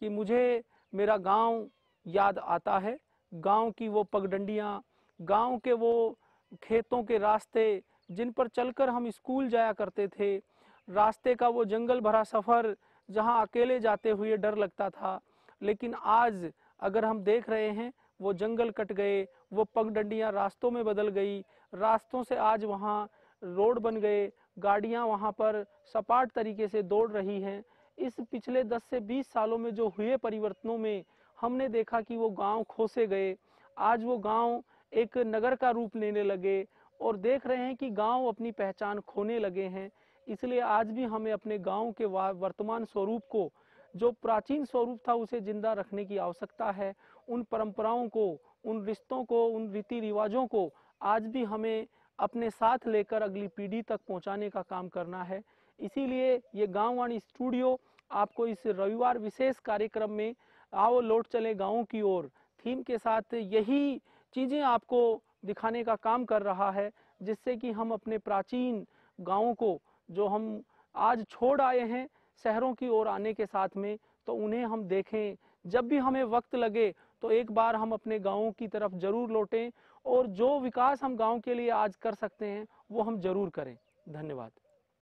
कि मुझे मेरा गांव याद आता है गांव की वो पगडंडियाँ गांव के वो खेतों के रास्ते जिन पर चलकर हम स्कूल जाया करते थे रास्ते का वो जंगल भरा सफ़र जहाँ अकेले जाते हुए डर लगता था लेकिन आज अगर हम देख रहे हैं वो जंगल कट गए वो पगडंडियाँ रास्तों में बदल गई रास्तों से आज वहाँ रोड बन गए गाड़ियाँ वहाँ पर सपाट तरीके से दौड़ रही हैं इस पिछले 10 से 20 सालों में जो हुए परिवर्तनों में हमने देखा कि वो गांव खोसे गए आज वो गांव एक नगर का रूप लेने लगे और देख रहे हैं कि गांव अपनी पहचान खोने लगे हैं इसलिए आज भी हमें अपने गांव के वर्तमान स्वरूप को जो प्राचीन स्वरूप था उसे जिंदा रखने की आवश्यकता है उन परंपराओं को उन रिश्तों को उन रीति रिवाजों को आज भी हमें अपने साथ लेकर अगली पीढ़ी तक पहुंचाने का काम करना है इसीलिए ये गाँव वाणी स्टूडियो आपको इस रविवार विशेष कार्यक्रम में आओ लौट चले गाँव की ओर थीम के साथ यही चीज़ें आपको दिखाने का काम कर रहा है जिससे कि हम अपने प्राचीन गाँव को जो हम आज छोड़ आए हैं शहरों की ओर आने के साथ में तो उन्हें हम देखें जब भी हमें वक्त लगे तो एक बार हम अपने गाँव की तरफ ज़रूर लौटें और जो विकास हम गाँव के लिए आज कर सकते हैं वो हम ज़रूर करें धन्यवाद